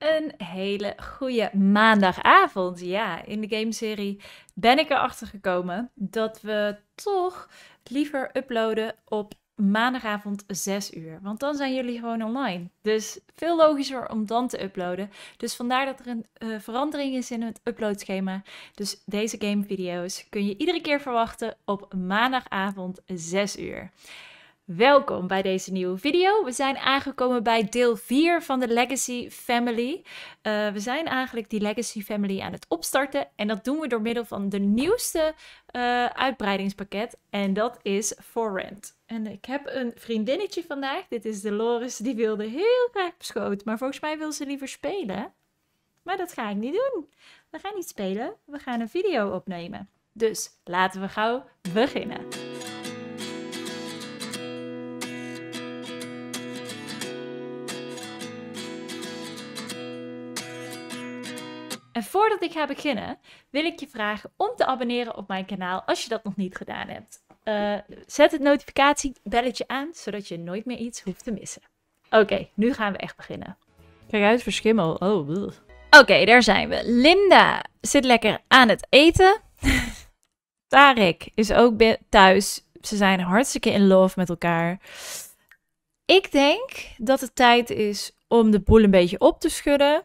Een hele goede maandagavond. Ja, in de gameserie ben ik erachter gekomen dat we toch liever uploaden op maandagavond 6 uur. Want dan zijn jullie gewoon online. Dus veel logischer om dan te uploaden. Dus vandaar dat er een eh, verandering is in het uploadschema. Dus deze gamevideo's kun je iedere keer verwachten op maandagavond 6 uur. Welkom bij deze nieuwe video. We zijn aangekomen bij deel 4 van de Legacy Family. Eh, we zijn eigenlijk die Legacy Family aan het opstarten. En dat doen we door middel van de nieuwste eh, uitbreidingspakket. En dat is For Rent. En ik heb een vriendinnetje vandaag. Dit is Dolores. Die wilde heel graag op schoot. Maar volgens mij wil ze liever spelen. Maar dat ga ik niet doen. We gaan niet spelen. We gaan een video opnemen. Dus laten we gauw beginnen. En voordat ik ga beginnen, wil ik je vragen om te abonneren op mijn kanaal als je dat nog niet gedaan hebt. Eh, zet het notificatiebelletje aan, zodat je nooit meer iets hoeft te missen. Oké, nu gaan we echt beginnen. Kijk uit voor schimmel. Oh, Oké, daar zijn we. Linda zit lekker aan het eten. Tarek is ook thuis. Ze zijn hartstikke in love met elkaar. Ik denk dat het tijd is om de boel een beetje op te schudden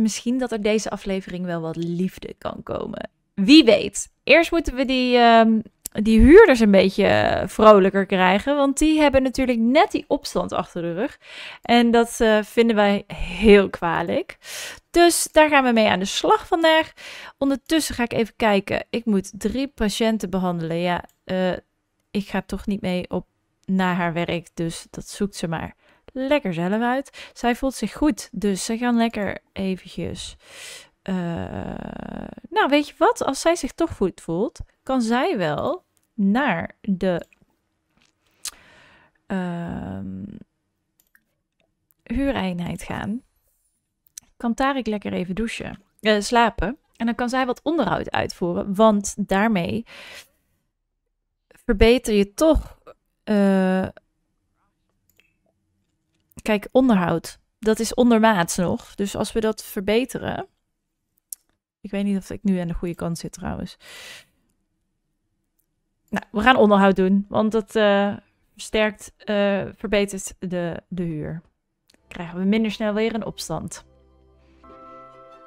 misschien dat er deze aflevering wel wat liefde kan komen. Wie weet. Eerst moeten we die, ehm, die huurders een beetje eh, vrolijker krijgen. Want die hebben natuurlijk net die opstand achter de rug. En dat eh, vinden wij heel kwalijk. Dus daar gaan we mee aan de slag vandaag. Ondertussen ga ik even kijken. Ik moet drie patiënten behandelen. Ja, eh, ik ga toch niet mee op naar haar werk. Dus dat zoekt ze maar lekker zelf uit. Zij voelt zich goed, dus ze gaan lekker eventjes. Eh, nou, weet je wat? Als zij zich toch goed voelt, kan zij wel naar de uh, ehm, huureinheid gaan. Kan tarik lekker even douchen, eh, slapen. En dan kan zij wat onderhoud uitvoeren, want daarmee verbeter je toch eh, kijk, onderhoud, dat is ondermaats nog. Dus als we dat verbeteren. Ik weet niet of ik nu aan de goede kant zit trouwens. Nou, we gaan onderhoud doen, want dat eh, versterkt, eh, verbetert de, de huur. Krijgen we minder snel weer een opstand.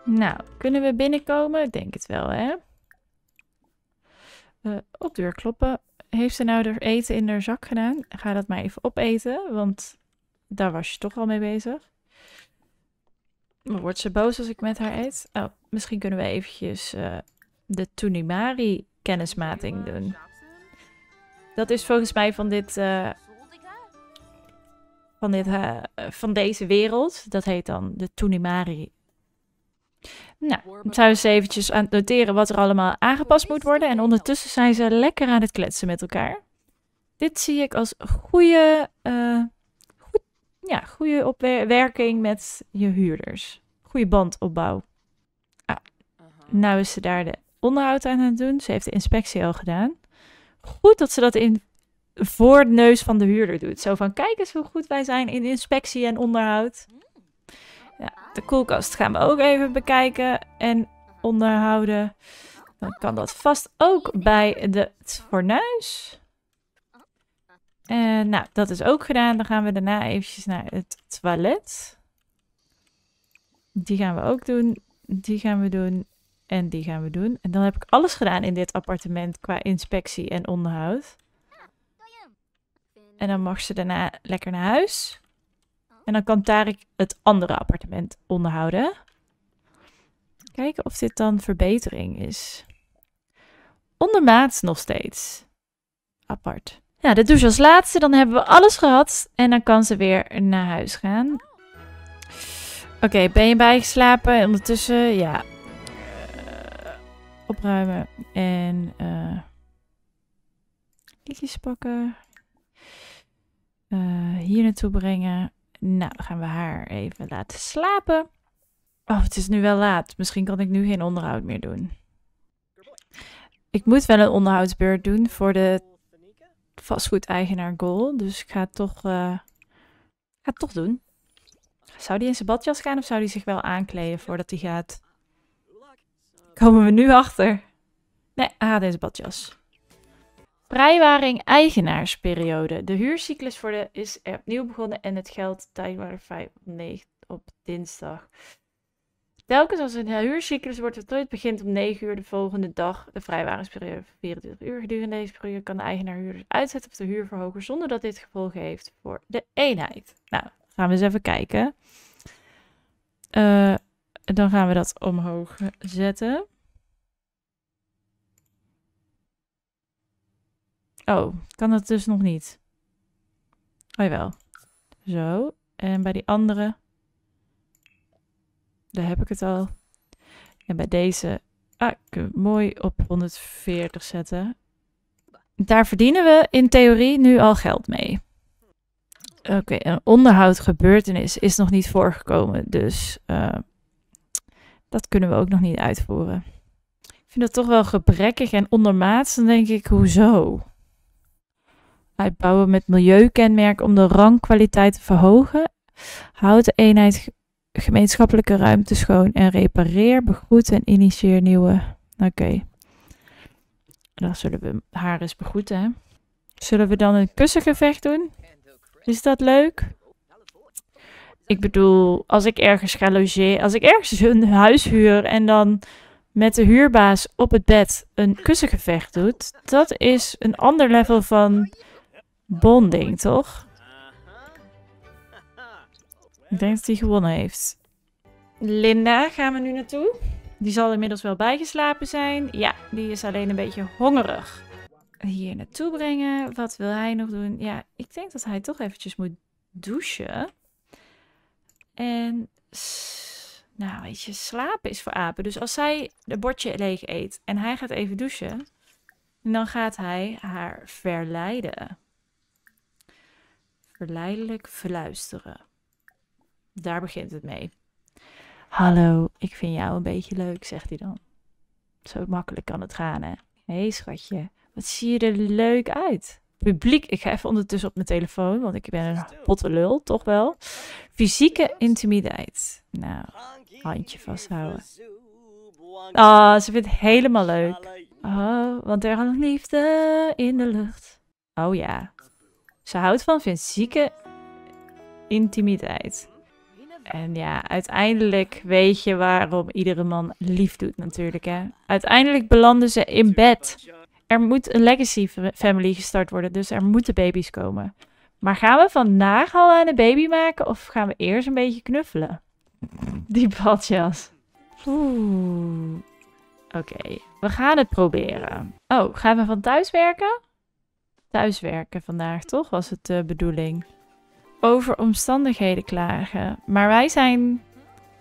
Nou, kunnen we binnenkomen? Ik denk het wel, hè? Eh, op deur kloppen. Heeft ze nou er eten in haar zak gedaan? Ga dat maar even opeten, want daar was je toch al mee bezig. Wordt ze boos als ik met haar eet? Oh, misschien kunnen we eventjes eh, de Tunimari kennismating doen. Dat is volgens mij van dit... Eh, van, dit eh, van deze wereld. Dat heet dan de Tunimari. Nou, zijn zou eens eventjes aan het noteren wat er allemaal aangepast moet worden. En ondertussen zijn ze lekker aan het kletsen met elkaar. Dit zie ik als goede ja, goede opwerking met je huurders. Goede bandopbouw. Ah, nou is ze daar de onderhoud aan het doen. Ze heeft de inspectie al gedaan. Goed dat ze dat in, voor de neus van de huurder doet. Zo van, kijk eens hoe goed wij zijn in inspectie en onderhoud. Hmm. Ja, de koelkast gaan we ook even bekijken en onderhouden. Dan kan dat vast ook bij de, het fornuis. Uh, nou, dat is ook gedaan. Dan gaan we daarna eventjes naar het toilet. Die gaan we ook doen. Die gaan we doen. En die gaan we doen. En dan heb ik alles gedaan in dit appartement qua inspectie en onderhoud. En dan mag ze daarna lekker naar huis. En dan kan Tarek het andere appartement onderhouden. Kijken of dit dan verbetering is. Ondermaats nog steeds. Apart. Nou, dat doe als laatste. Dan hebben we alles gehad. En dan kan ze weer naar huis gaan. Oké, ben je bijgeslapen? Ondertussen, ja. Eh, opruimen. En... Uh, eh, liedjes pakken. Eh, hier naartoe brengen. Nou, dan gaan we haar even laten slapen. Oh, het is nu wel laat. Misschien kan ik nu geen onderhoud meer doen. Ik moet wel een onderhoudsbeurt doen voor de eigenaar goal. Dus ik ga het toch, uh, ga toch doen. Zou die in zijn badjas gaan of zou die zich wel aankleden voordat hij gaat? Komen we nu achter? Nee, ah, deze badjas. Vrijwaring eigenaarsperiode. De huurcyclus voor de is opnieuw begonnen en het geldt tijdwaardig 5 9 op dinsdag. Telkens als een huurcyclus wordt voltooid, begint om 9 uur de volgende dag de vrijwaringsperiode van 24 uur. Gedurende deze periode kan de eigenaar huurders uitzetten of de huur verhogen zonder dat dit gevolgen heeft voor de eenheid. Nou, gaan we eens even kijken. Eh, dan gaan we dat omhoog zetten. Oh, kan dat dus nog niet? Oh jawel. Zo. En bij die andere daar heb ik het al. En bij deze, ah, ik mooi op 140 zetten. Daar verdienen we in theorie nu al geld mee. Oké, okay, een onderhoudgebeurtenis is nog niet voorgekomen, dus eh, dat kunnen we ook nog niet uitvoeren. Ik vind dat toch wel gebrekkig en ondermaats. Dan denk ik, hoezo? Uitbouwen met milieukenmerk om de rangkwaliteit te verhogen. Houd de eenheid gemeenschappelijke ruimte schoon en repareer, begroet en initieer nieuwe. Oké. Dan zullen we haar eens begroeten. Zullen we dan een kussengevecht doen? Is dat leuk? Ik bedoel, als ik ergens ga logeren, als ik ergens een huis huur en dan met de huurbaas op het bed een kussengevecht doet, dat is een ander level van bonding, toch? Ik denk dat hij gewonnen heeft. Linda gaan we nu naartoe. Die zal inmiddels wel bijgeslapen zijn. Ja, die is alleen een beetje hongerig. Hier naartoe brengen. Wat wil hij nog doen? Ja, ik denk dat hij toch eventjes moet douchen. En nou, weet je, slapen is voor apen. Dus als zij het bordje leeg eet en hij gaat even douchen, dan gaat hij haar verleiden. Verleidelijk fluisteren. Daar begint het mee. Hallo, ik vind jou een beetje leuk, zegt hij dan. Zo makkelijk kan het gaan, hè? Hé, hey, schatje, wat zie je er leuk uit? Publiek, ik ga even ondertussen op mijn telefoon, want ik ben een potte lul, toch wel. Fysieke intimiteit. Nou, handje vasthouden. Ah, oh, ze vindt het helemaal leuk. Oh, want er hangt liefde in de lucht. Oh ja. Ze houdt van fysieke intimiteit. En ja, uiteindelijk weet je waarom iedere man lief doet natuurlijk. Hè? Uiteindelijk belanden ze in bed. Er moet een legacy family gestart worden, dus er moeten baby's komen. Maar gaan we vandaag al aan een baby maken of gaan we eerst een beetje knuffelen? Die badjas. Oeh. Oké, we gaan het proberen. Oh, gaan we van thuis werken? Thuiswerken vandaag, toch? Was het de eh, bedoeling? over omstandigheden klagen. Maar wij zijn.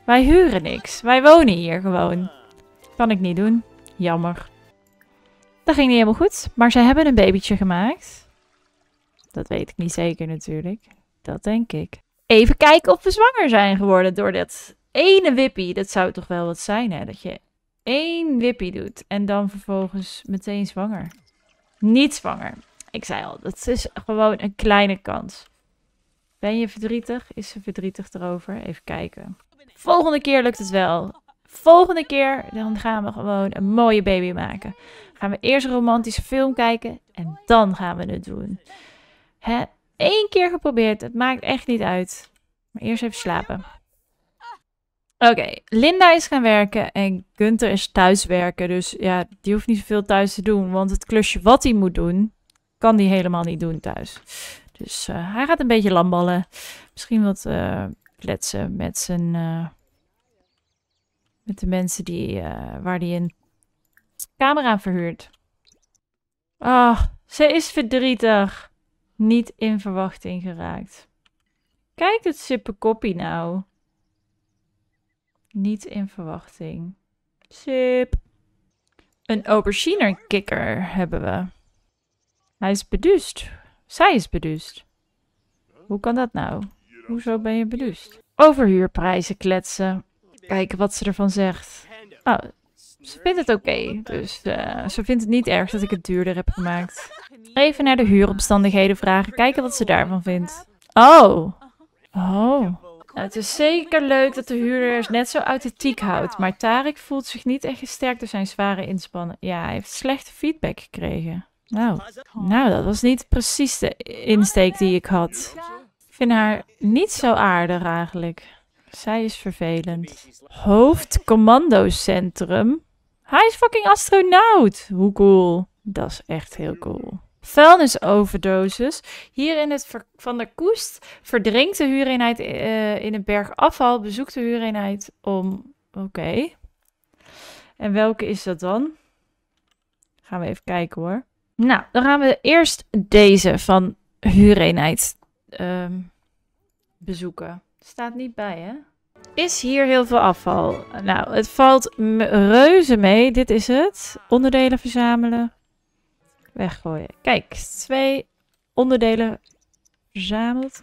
Wij huren niks. Wij wonen hier gewoon. Kan ik niet doen. Jammer. Dat ging niet helemaal goed, maar ze hebben een babytje gemaakt. Dat weet ik niet zeker natuurlijk. Dat denk ik. Even kijken of we zwanger zijn geworden door dat ene wippie. Dat zou toch wel wat zijn, hè? Dat je één wippie doet en dan vervolgens meteen zwanger. Niet zwanger. Ik zei al, dat is gewoon een kleine kans. Ben je verdrietig? Is ze verdrietig erover? Even kijken. Volgende keer lukt het wel. Volgende keer dan gaan we gewoon een mooie baby maken. Gaan we eerst een romantische film kijken en dan gaan we het doen. Hè? Eén keer geprobeerd. Het maakt echt niet uit. Maar eerst even slapen. Oké, Linda is gaan werken en Gunther is thuis werken. Dus ja, die hoeft niet zoveel thuis te doen. Want het klusje wat hij moet doen, kan die helemaal niet doen thuis. Dus eh, hij gaat een beetje lamballen. Misschien wat uh, kletsen met zijn. Eh, met de mensen die, waar hij een camera verhuurt. Ah, ze is verdrietig. Niet in verwachting geraakt. Kijk het sippe koppie nou. Niet in verwachting. Sip. Een kikker hebben we. Hij is beduust. Zij is beduust. Hoe kan dat nou? Hoezo ben je beduust? Over huurprijzen kletsen. Kijken wat ze ervan zegt. Oh, ze vindt het oké. dus eh, ze vindt het niet erg dat ik het duurder heb gemaakt. Even naar de huuromstandigheden vragen. Kijken wat ze daarvan vindt. Oh. Oh. Nou, het is zeker leuk dat de huurder net zo authentiek houdt. Maar Tarek voelt zich niet echt gesterkt door zijn zware inspanning. Ja, hij heeft slechte feedback gekregen. Nou, nou, dat was niet precies de insteek die ik had. Ik vind haar niet zo aardig eigenlijk. Zij is vervelend. Hoofdcommandocentrum? Hij is fucking astronaut. Hoe cool. Dat is echt heel cool. Vuilnisoverdosis. Hier in het Van der Koest verdrinkt de huureenheid eh, in een berg afval. Bezoekt de huureenheid om... Oké. En welke is dat dan? Gaan we even kijken hoor. Nou, dan gaan we eerst deze van huureenheid um, bezoeken. Staat niet bij, hè? Is hier heel veel afval? Nou, het valt reuze mee. Dit is het. Onderdelen verzamelen. Weggooien. Kijk, twee onderdelen verzameld.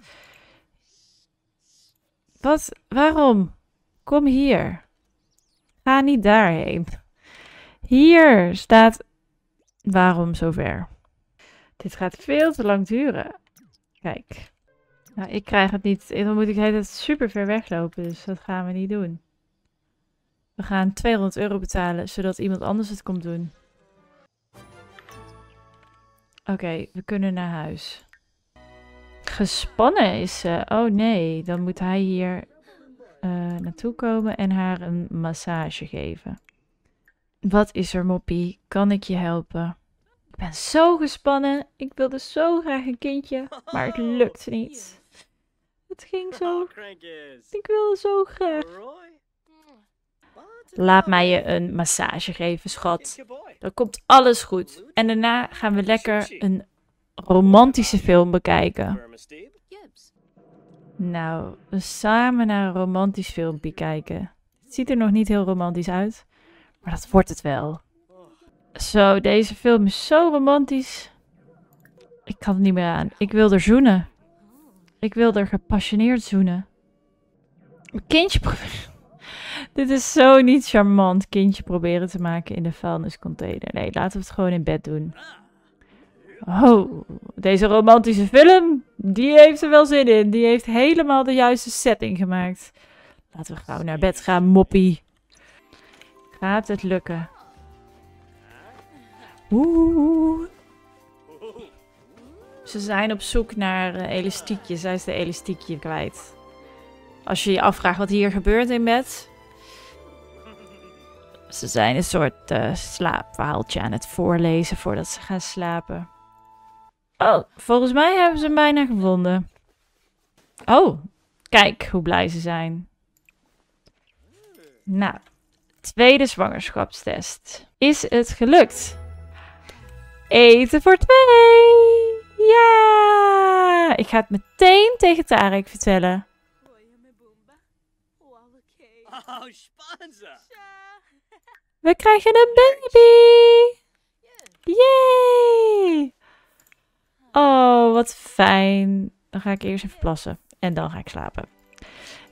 Wat? Waarom? Kom hier. Ga niet daarheen. Hier staat Waarom zover? Dit gaat veel te lang duren. Kijk. Nou, ik krijg het niet. Dan moet ik het super ver weglopen, dus dat gaan we niet doen. We gaan 200 euro betalen, zodat iemand anders het komt doen. Oké, we kunnen naar huis. Gespannen is ze. Oh nee, dan moet hij hier eh, naartoe komen en haar een massage geven. Wat is er, Moppie? Kan ik je helpen? Ik ben zo gespannen. Ik wilde zo graag een kindje, maar het oh, lukt niet. Het ging zo. Oh, ik wilde zo graag. Laat mij je een massage geven, schat. Dan komt alles goed. En daarna gaan we lekker een romantische film bekijken. Nou, samen naar een romantisch filmpje kijken. Het ziet er nog niet heel romantisch uit. Maar dat wordt het wel. Zo, deze film is zo romantisch. Ik kan het niet meer aan. Ik wil er zoenen. Ik wil er gepassioneerd zoenen. Mijn kindje proberen. Dit is zo niet charmant. Kindje proberen te maken in de vuilniscontainer. Nee, laten we het gewoon in bed doen. Oh, deze romantische film. Die heeft er wel zin in. Die heeft helemaal de juiste setting gemaakt. Laten we gauw naar bed gaan, moppie. Gaat het lukken? Oeh. Ze zijn op zoek naar eh, elastiekjes. elastiekje. Zij is de elastiekje kwijt. Als je je afvraagt wat hier gebeurt in bed. Ze zijn een soort uh, eh, slaapverhaaltje aan het voorlezen voordat ze gaan slapen. Oh, volgens mij hebben ze hem bijna gevonden. Oh, kijk hoe blij ze zijn. Nou, Tweede zwangerschapstest. Is het gelukt? Eten voor twee! Ja! Ik ga het meteen tegen Tarek vertellen. Oh, We krijgen een baby! Yay! Oh, wat fijn. Dan ga ik eerst even plassen. En dan ga ik slapen.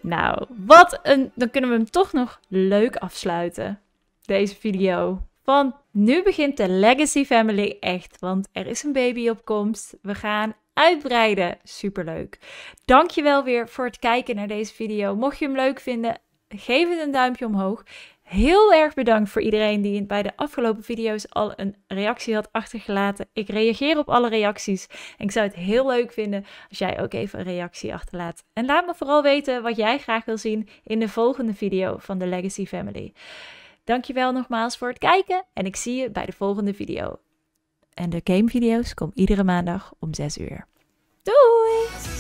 Nou, wat een... Dan kunnen we hem toch nog leuk afsluiten. Deze video. Want nu begint de Legacy Family echt. Want er is een baby op komst. We gaan uitbreiden. Superleuk. Dankjewel weer voor het kijken naar deze video. Mocht je hem leuk vinden, geef het een duimpje omhoog. Heel erg bedankt voor iedereen die bij de afgelopen video's al een reactie had achtergelaten. Ik reageer op alle reacties en ik zou het heel leuk vinden als jij ook even een reactie achterlaat. En laat me vooral weten wat jij graag wil zien in de volgende video van de Legacy Family. Dankjewel nogmaals voor het kijken en ik zie je bij de volgende video. En de gamevideo's komen iedere maandag om 6 uur. Doei!